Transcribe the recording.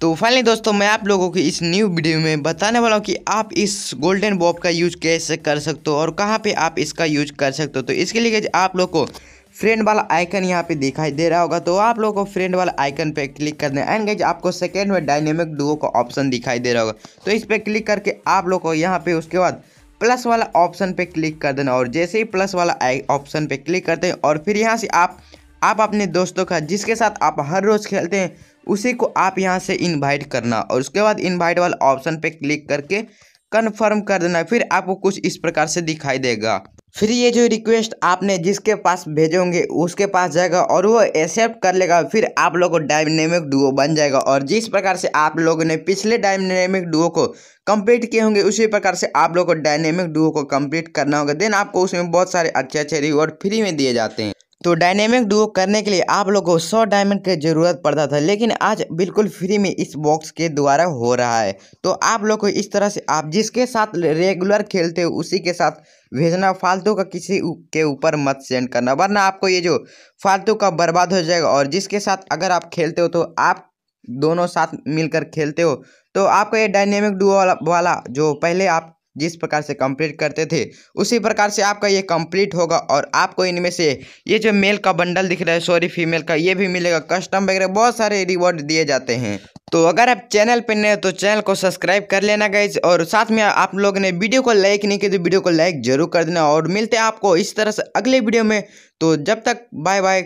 तो फाइनली दोस्तों मैं आप लोगों की इस न्यू वीडियो में बताने वाला हूँ कि आप इस गोल्डन बॉब का यूज कैसे कर सकते हो और कहाँ पे आप इसका यूज कर सकते हो तो इसके लिए आप लोग को फ्रेंड वाला आइकन यहाँ पे दिखाई दे रहा होगा तो आप लोगों को फ्रेंड वाला आइकन पे क्लिक कर है एंड गज आपको सेकेंड में डायनेमिक डुओ का ऑप्शन दिखाई दे रहा होगा तो इस पर क्लिक करके आप लोग को यहाँ पे उसके बाद प्लस वाला ऑप्शन पे क्लिक कर देना और जैसे ही प्लस वाला ऑप्शन पे क्लिक करते हैं और फिर यहाँ से आप आप अपने दोस्तों का जिसके साथ आप हर रोज़ खेलते हैं उसी को आप यहाँ से इनवाइट करना और उसके बाद इनवाइट वाला ऑप्शन पे क्लिक करके कन्फर्म कर देना फिर आपको कुछ इस प्रकार से दिखाई देगा फिर ये जो रिक्वेस्ट आपने जिसके पास भेजे होंगे उसके पास जाएगा और वो एक्सेप्ट कर लेगा फिर आप लोग को डायनेमिक डुओ बन जाएगा और जिस प्रकार से आप लोगों ने पिछले डायनेमिक डुओ को कंप्लीट किए होंगे उसी प्रकार से आप लोग को डायनेमिक डुओ को कंप्लीट करना होगा देन आपको उसमें बहुत सारे अच्छे अच्छे रिवॉर्ड फ्री में दिए जाते हैं तो डायनेमिक डुओ करने के लिए आप लोगों को सौ डायमंड की ज़रूरत पड़ता था लेकिन आज बिल्कुल फ्री में इस बॉक्स के द्वारा हो रहा है तो आप लोग को इस तरह से आप जिसके साथ रेगुलर खेलते हो उसी के साथ भेजना फालतू का किसी के ऊपर मत सेंड करना वरना आपको ये जो फालतू का बर्बाद हो जाएगा और जिसके साथ अगर आप खेलते हो तो आप दोनों साथ मिलकर खेलते हो तो आपको ये डायनेमिक डुओ वाला जो पहले आप जिस प्रकार से कंप्लीट करते थे उसी प्रकार से आपका ये कंप्लीट होगा और आपको इनमें से ये जो मेल का बंडल दिख रहा है सॉरी फीमेल का ये भी मिलेगा कस्टम वगैरह बहुत सारे रिवॉर्ड दिए जाते हैं तो अगर आप चैनल पर नए तो चैनल को सब्सक्राइब कर लेना गाइज और साथ में आप लोगों ने वीडियो को लाइक नहीं किया तो वीडियो को लाइक जरूर कर देना और मिलते हैं आपको इस तरह से अगले वीडियो में तो जब तक बाय बाय